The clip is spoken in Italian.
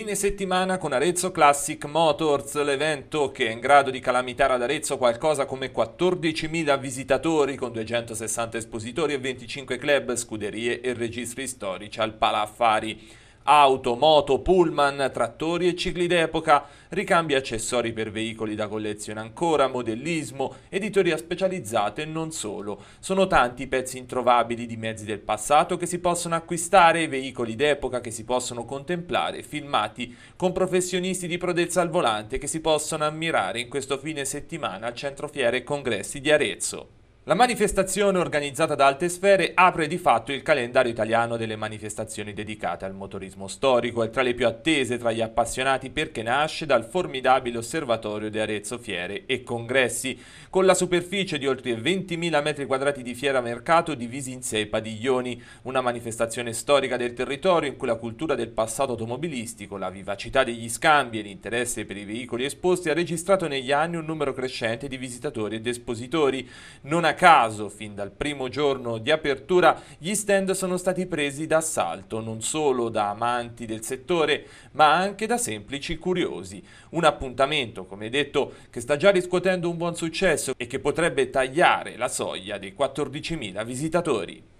Fine settimana con Arezzo Classic Motors, l'evento che è in grado di calamitare ad Arezzo qualcosa come 14.000 visitatori con 260 espositori e 25 club, scuderie e registri storici al Palaffari auto, moto, pullman, trattori e cicli d'epoca, ricambi accessori per veicoli da collezione ancora, modellismo, editoria specializzata e non solo. Sono tanti i pezzi introvabili di mezzi del passato che si possono acquistare, veicoli d'epoca che si possono contemplare, filmati con professionisti di prodezza al volante che si possono ammirare in questo fine settimana al Centro Fiere e Congressi di Arezzo. La manifestazione organizzata da Alte Sfere apre di fatto il calendario italiano delle manifestazioni dedicate al motorismo storico e tra le più attese tra gli appassionati perché nasce dal formidabile osservatorio di Arezzo Fiere e Congressi, con la superficie di oltre 20.000 m2 di fiera mercato divisi in sei padiglioni, una manifestazione storica del territorio in cui la cultura del passato automobilistico, la vivacità degli scambi e l'interesse per i veicoli esposti ha registrato negli anni un numero crescente di visitatori ed espositori. Non a caso, fin dal primo giorno di apertura, gli stand sono stati presi d'assalto non solo da amanti del settore, ma anche da semplici curiosi. Un appuntamento, come detto, che sta già riscuotendo un buon successo e che potrebbe tagliare la soglia dei 14.000 visitatori.